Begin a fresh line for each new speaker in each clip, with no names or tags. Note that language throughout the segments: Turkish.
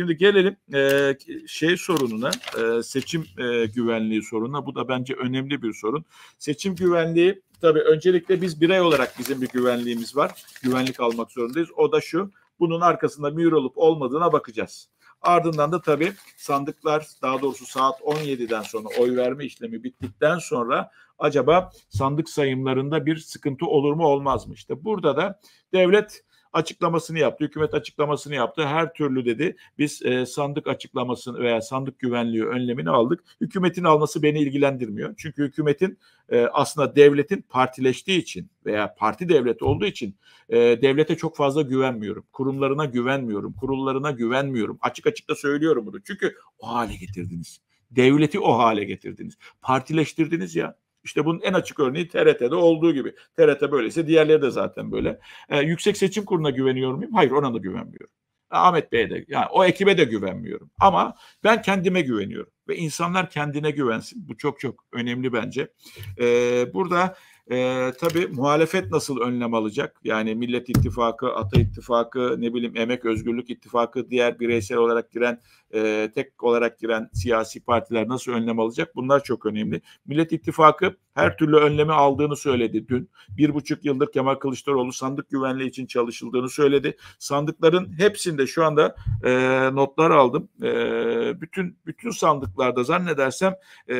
Şimdi gelelim e, şey sorununa, e, seçim e, güvenliği sorununa. Bu da bence önemli bir sorun. Seçim güvenliği tabii öncelikle biz birey olarak bizim bir güvenliğimiz var. Güvenlik almak zorundayız. O da şu, bunun arkasında mühür olup olmadığına bakacağız. Ardından da tabii sandıklar daha doğrusu saat 17'den sonra oy verme işlemi bittikten sonra acaba sandık sayımlarında bir sıkıntı olur mu olmaz mı? İşte burada da devlet açıklamasını yaptı. Hükümet açıklamasını yaptı. Her türlü dedi biz e, sandık açıklamasını veya sandık güvenliği önlemini aldık. Hükümetin alması beni ilgilendirmiyor. Çünkü hükümetin e, aslında devletin partileştiği için veya parti devleti olduğu için e, devlete çok fazla güvenmiyorum. Kurumlarına güvenmiyorum. Kurullarına güvenmiyorum. Açık açık da söylüyorum bunu. Çünkü o hale getirdiniz. Devleti o hale getirdiniz. Partileştirdiniz ya. İşte bunun en açık örneği TRT'de olduğu gibi. TRT böyleyse diğerleri de zaten böyle. E, Yüksek Seçim Kurulu'na güveniyor muyum? Hayır ona da güvenmiyorum. Ee, Ahmet Bey'e de yani o ekibe de güvenmiyorum. Ama ben kendime güveniyorum ve insanlar kendine güvensin. Bu çok çok önemli bence. Ee, burada e, tabii muhalefet nasıl önlem alacak? Yani Millet İttifakı, Ata İttifakı, ne bileyim Emek Özgürlük İttifakı, diğer bireysel olarak giren, e, tek olarak giren siyasi partiler nasıl önlem alacak? Bunlar çok önemli. Millet İttifakı her türlü önlemi aldığını söyledi dün. Bir buçuk yıldır Kemal Kılıçdaroğlu sandık güvenliği için çalışıldığını söyledi. Sandıkların hepsinde şu anda e, notlar aldım. E, bütün bütün sandıklarda zannedersem e,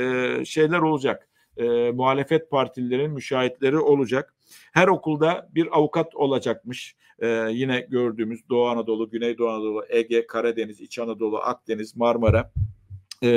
şeyler olacak e, muhalefet partilerinin müşahitleri olacak. Her okulda bir avukat olacakmış. Ee, yine gördüğümüz Doğu Anadolu, Güneydoğu Anadolu, Ege, Karadeniz, İç Anadolu, Akdeniz, Marmara e,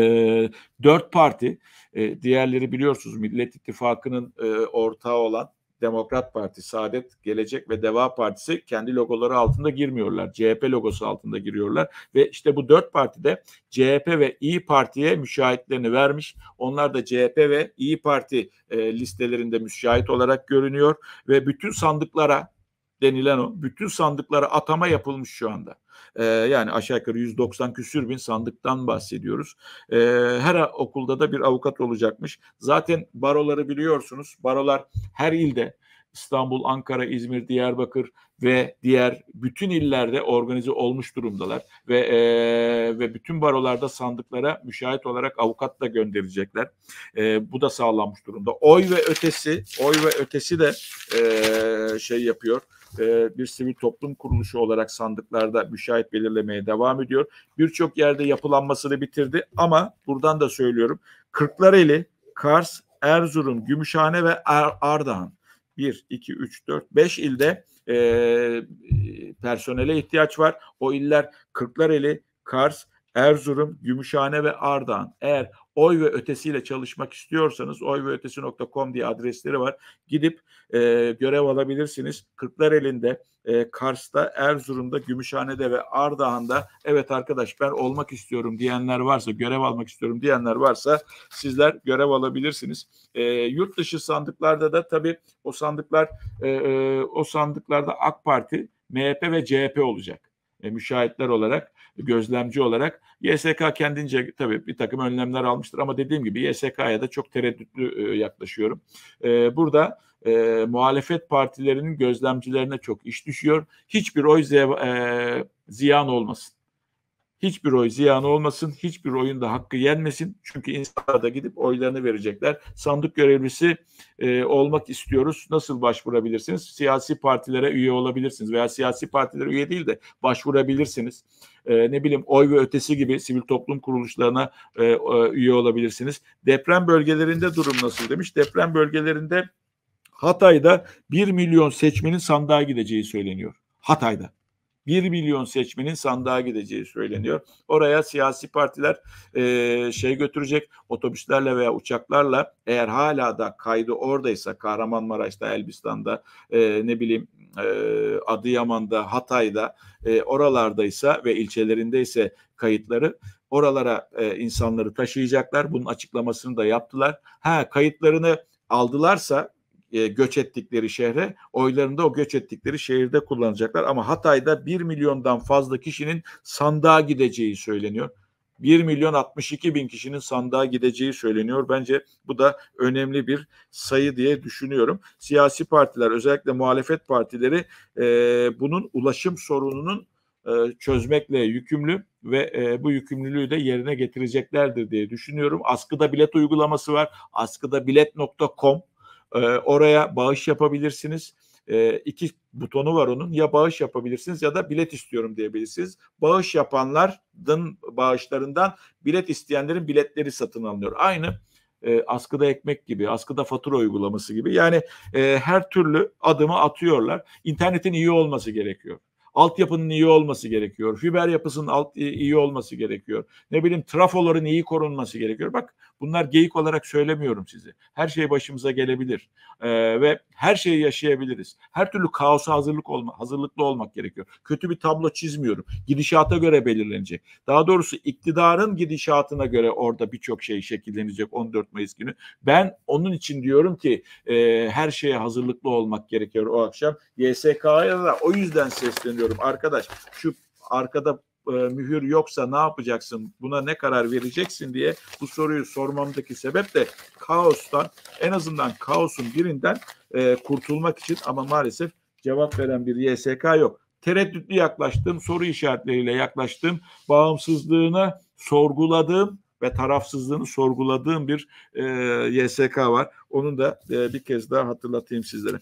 dört parti e, diğerleri biliyorsunuz Millet İttifakı'nın e, ortağı olan Demokrat Parti, Saadet, Gelecek ve Deva Partisi kendi logoları altında girmiyorlar. CHP logosu altında giriyorlar ve işte bu dört parti de CHP ve İyi Parti'ye müşahitlerini vermiş. Onlar da CHP ve İyi Parti e, listelerinde müşahit olarak görünüyor ve bütün sandıklara denilen o. Bütün sandıklara atama yapılmış şu anda. E, yani aşağı yukarı 190 küsür bin sandıktan bahsediyoruz. E, her okulda da bir avukat olacakmış. Zaten baroları biliyorsunuz. Barolar her ilde İstanbul, Ankara, İzmir, Diyarbakır ve diğer bütün illerde organize olmuş durumdalar ve e, ve bütün barolarda sandıklara müşahit olarak avukat da gönderecekler. E, bu da sağlanmış durumda. Oy ve ötesi, oy ve ötesi de e, şey yapıyor e, bir sivil toplum kuruluşu olarak sandıklarda müşahit belirlemeye devam ediyor. Birçok yerde yapılanmasını bitirdi ama buradan da söylüyorum. Kırklareli, Kars, Erzurum, Gümüşhane ve Ar er-, Ardahan 1, 2, 3, 4, 5 ilde e, personele ihtiyaç var. O iller Kırklareli, Kars, Erzurum, Gümüşhane ve Ardahan. Eğer oy ve ötesiyle çalışmak istiyorsanız oy ve ötesi.com diye adresleri var. Gidip e, görev alabilirsiniz. Kırklareli'nde, e, Kars'ta, Erzurum'da, Gümüşhane'de ve Ardahan'da evet arkadaş ben olmak istiyorum diyenler varsa, görev almak istiyorum diyenler varsa sizler görev alabilirsiniz. E, yurt dışı sandıklarda da tabii o sandıklar e, e, o sandıklarda AK Parti, MHP ve CHP olacak e, müşahitler olarak, gözlemci olarak YSK kendince tabii bir takım önlemler almıştır ama dediğim gibi YSK'ya da çok tereddütlü e, yaklaşıyorum. E, burada e, muhalefet partilerinin gözlemcilerine çok iş düşüyor. Hiçbir oy e, ziyan olmasın. Hiçbir oy ziyan olmasın, hiçbir oyun da hakkı yenmesin. Çünkü insanlar da gidip oylarını verecekler. Sandık görevlisi e, olmak istiyoruz. Nasıl başvurabilirsiniz? Siyasi partilere üye olabilirsiniz veya siyasi partilere üye değil de başvurabilirsiniz. E, ne bileyim oy ve ötesi gibi sivil toplum kuruluşlarına e, e, üye olabilirsiniz. Deprem bölgelerinde durum nasıl demiş? Deprem bölgelerinde Hatay'da 1 milyon seçmenin sandığa gideceği söyleniyor. Hatay'da. 1 milyon seçmenin sandığa gideceği söyleniyor. Oraya siyasi partiler e, şey götürecek otobüslerle veya uçaklarla eğer hala da kaydı oradaysa Kahramanmaraş'ta, Elbistan'da e, ne bileyim e, Adıyaman'da, Hatay'da e, oralardaysa ve ilçelerindeyse kayıtları oralara e, insanları taşıyacaklar. Bunun açıklamasını da yaptılar. Ha kayıtlarını aldılarsa e, göç ettikleri şehre oylarını da o göç ettikleri şehirde kullanacaklar. Ama Hatay'da 1 milyondan fazla kişinin sandığa gideceği söyleniyor. 1 milyon 62 bin kişinin sandığa gideceği söyleniyor. Bence bu da önemli bir sayı diye düşünüyorum. Siyasi partiler özellikle muhalefet partileri e, bunun ulaşım sorununun e, çözmekle yükümlü ve e, bu yükümlülüğü de yerine getireceklerdir diye düşünüyorum. Askıda bilet uygulaması var. Askıda bilet.com e, oraya bağış yapabilirsiniz. E, iki butonu var onun. Ya bağış yapabilirsiniz ya da bilet istiyorum diyebilirsiniz. Bağış yapanların bağışlarından bilet isteyenlerin biletleri satın alınıyor. Aynı e, askıda ekmek gibi, askıda fatura uygulaması gibi. Yani e, her türlü adımı atıyorlar. İnternetin iyi olması gerekiyor. Altyapının iyi olması gerekiyor. Fiber yapısının alt, iyi olması gerekiyor. Ne bileyim trafoların iyi korunması gerekiyor. Bak Bunlar geyik olarak söylemiyorum size. Her şey başımıza gelebilir ee, ve her şeyi yaşayabiliriz. Her türlü kaosa hazırlık olma, hazırlıklı olmak gerekiyor. Kötü bir tablo çizmiyorum. Gidişata göre belirlenecek. Daha doğrusu iktidarın gidişatına göre orada birçok şey şekillenecek 14 Mayıs günü. Ben onun için diyorum ki e, her şeye hazırlıklı olmak gerekiyor o akşam. YSK'ya da o yüzden sesleniyorum arkadaş. Şu arkada e, mühür yoksa ne yapacaksın? Buna ne karar vereceksin diye bu soruyu sormamdaki sebep de kaostan en azından kaosun birinden e, kurtulmak için ama maalesef cevap veren bir YSK yok. Tereddütlü yaklaştığım, soru işaretleriyle yaklaştığım, bağımsızlığını sorguladığım ve tarafsızlığını sorguladığım bir e, YSK var. Onun da e, bir kez daha hatırlatayım sizlere.